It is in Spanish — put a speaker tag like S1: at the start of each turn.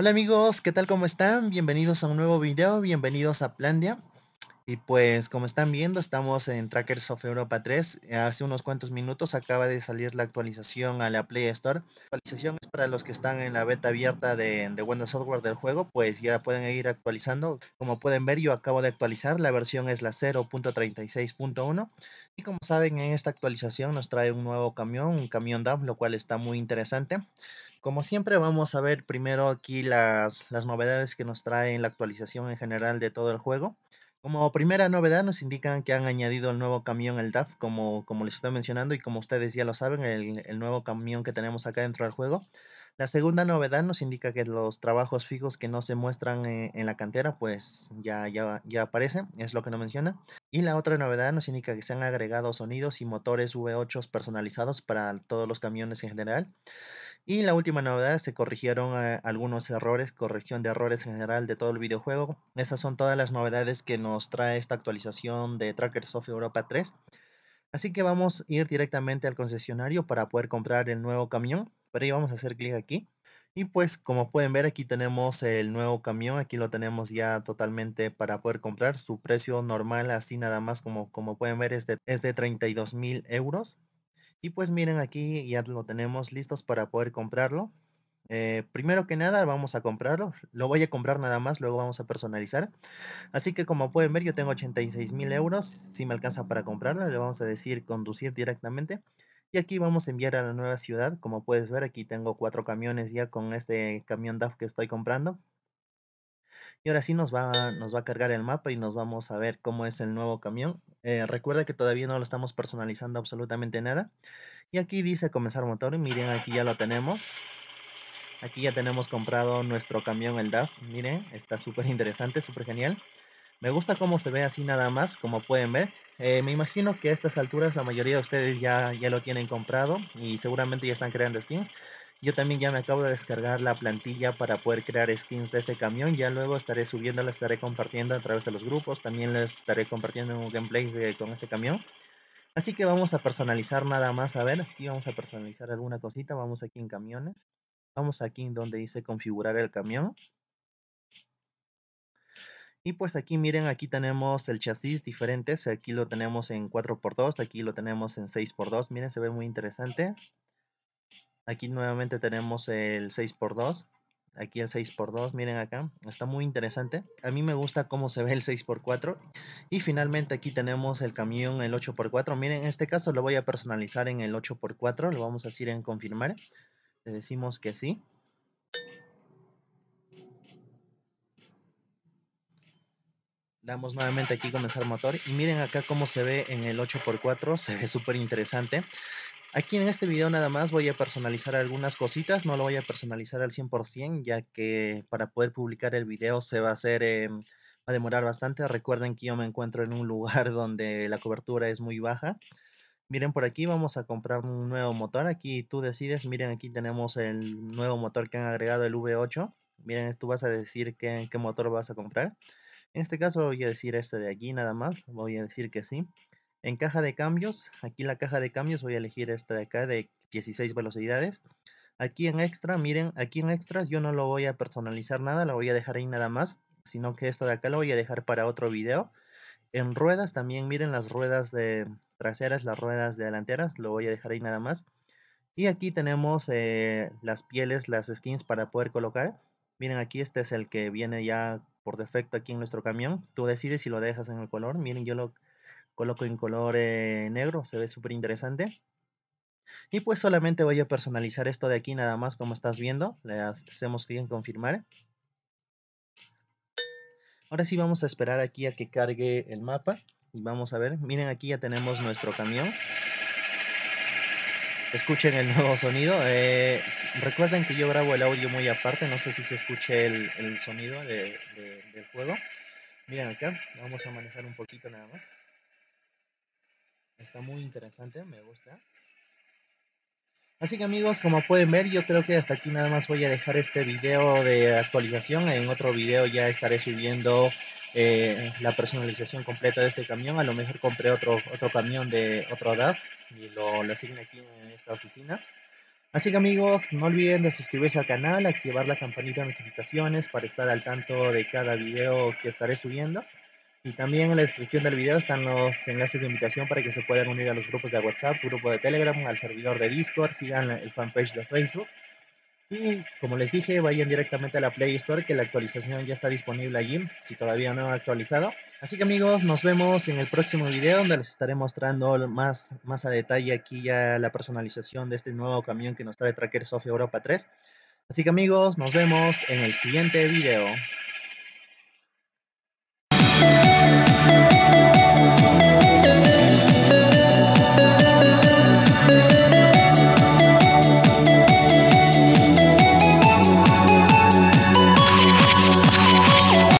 S1: Hola amigos, ¿qué tal? ¿Cómo están? Bienvenidos a un nuevo video, bienvenidos a Plandia. Y pues como están viendo, estamos en Trackers of Europa 3. Eh, hace unos cuantos minutos acaba de salir la actualización a la Play Store. La actualización es para los que están en la beta abierta de, de Windows Software del juego, pues ya pueden ir actualizando. Como pueden ver, yo acabo de actualizar. La versión es la 0.36.1. Y como saben, en esta actualización nos trae un nuevo camión, un camión DAM, lo cual está muy interesante. Como siempre vamos a ver primero aquí las, las novedades que nos trae la actualización en general de todo el juego. Como primera novedad nos indican que han añadido el nuevo camión, el DAF, como, como les estoy mencionando y como ustedes ya lo saben, el, nuevo camión que tenemos acá dentro del juego. La segunda novedad nos indica que los trabajos fijos que no se muestran eh, en, la cantera, pues ya, ya, ya aparecen, es lo que nos menciona. Y la otra novedad nos indica que se han agregado sonidos y motores V8 personalizados para todos los camiones en general. Y la última novedad, se corrigieron eh, algunos errores, corrección de errores en general de todo el videojuego. Esas son todas las novedades que nos trae esta actualización de Trackers of Europa 3. Así que vamos a ir directamente al concesionario para poder comprar el nuevo camión. Pero ahí vamos a hacer clic aquí. Y pues como pueden ver aquí tenemos el nuevo camión, aquí lo tenemos ya totalmente para poder comprar. Su precio normal así nada más como, como pueden ver es es de 32 mil euros. Y pues miren aquí, ya lo tenemos listos para poder comprarlo. Eh, primero que nada vamos a comprarlo, lo voy a comprar nada más, luego vamos a personalizar. Así que como pueden ver yo tengo 86 mil euros, si me alcanza para comprarlo le vamos a decir conducir directamente. Y aquí vamos a enviar a la nueva ciudad, como puedes ver aquí tengo cuatro camiones ya con este camión DAF que estoy comprando, y ahora sí nos va, nos va a cargar el mapa y nos vamos a ver cómo es el nuevo camión. Eh, recuerda que todavía no lo estamos personalizando absolutamente nada. Y aquí dice comenzar motor y miren aquí ya lo tenemos. Aquí ya tenemos comprado nuestro camión, el DAF. Miren, está súper interesante, súper genial. Me gusta cómo se ve así nada más, como pueden ver. Eh, me imagino que a estas alturas la mayoría de ustedes ya, ya lo tienen comprado y seguramente ya están creando skins. Yo también ya me acabo de descargar la plantilla para poder crear skins de este camión. Ya luego estaré subiendo, la estaré compartiendo a través de los grupos. También les estaré compartiendo un gameplay con este camión. Así que vamos a personalizar nada más. A ver, aquí vamos a personalizar alguna cosita. Vamos aquí en camiones. Vamos aquí en donde dice configurar el camión. Y pues aquí miren, aquí tenemos el chasis diferentes, aquí lo tenemos en 4x2, aquí lo tenemos en 6x2, miren se ve muy interesante, Aquí nuevamente tenemos el 6x2. Aquí el 6x2, miren acá, está muy interesante. A mí me gusta cómo se ve el 6x4. Y finalmente aquí tenemos el camión, el 8x4. Miren, en este caso lo voy a personalizar en el 8x4. Lo vamos a decir en confirmar. Le decimos que sí. Damos nuevamente aquí comenzar motor y miren acá cómo se ve en el 8x4, se ve súper interesante. Aquí en este video nada más voy a personalizar algunas cositas, no lo voy a personalizar al 100% ya que para poder publicar el video se va a hacer, em, va a demorar bastante. Recuerden que yo me encuentro en un lugar donde la cobertura es muy baja. Miren por aquí vamos a comprar un nuevo motor, aquí tú decides, miren aquí tenemos el nuevo motor que han agregado el V8. Miren, tú vas a decir qué, qué motor vas a comprar. En este caso voy a decir este de aquí nada más, voy a decir que sí. En caja de cambios, aquí la caja de cambios, voy a elegir esta de acá de 16 velocidades. Aquí en extra, miren, aquí en extras yo no lo voy a personalizar nada, lo voy a dejar ahí nada más, sino que esto de acá lo voy a dejar para otro video. En ruedas también, miren las ruedas de traseras, las ruedas de delanteras, lo voy a dejar ahí nada más. Y aquí tenemos eh, las pieles, las skins para poder colocar. Miren aquí, este es el que viene ya por defecto aquí en nuestro camión. Tú decides si lo dejas en el color. Miren, yo lo coloco en color eh, negro, se ve súper interesante. Y pues solamente voy a personalizar esto de aquí nada más como estás viendo. Le hacemos clic en confirmar. Ahora sí vamos a esperar aquí a que cargue el mapa. Y vamos a ver, miren aquí ya tenemos nuestro camión. Escuchen el nuevo sonido. Eh, recuerden que yo grabo el audio muy aparte, no sé si se escuche el, sonido del juego. Miren acá, vamos a manejar un poquito nada más. Está muy interesante, me gusta. Así que amigos, como pueden ver, yo creo que hasta aquí nada más voy a dejar este video de actualización. En otro video ya estaré subiendo eh, la personalización completa de este camión. A lo mejor compré otro, otro camión de otro DAF y lo, lo aquí en esta oficina. Así que amigos, no olviden de suscribirse al canal, activar la campanita de notificaciones para estar al tanto de cada video que estaré subiendo. Y también en la descripción del video están los enlaces de invitación para que se puedan unir a los grupos de WhatsApp, grupo de Telegram, al servidor de Discord, sigan el fanpage de Facebook. Y como les dije, vayan directamente a la Play Store, que la actualización ya está disponible allí, si todavía no ha actualizado. Así que amigos, nos vemos en el próximo video, donde les estaré mostrando más, más a detalle aquí ya la personalización de este nuevo camión que nos trae Tracker Sofia Europa 3. Así que amigos, nos vemos en el siguiente video.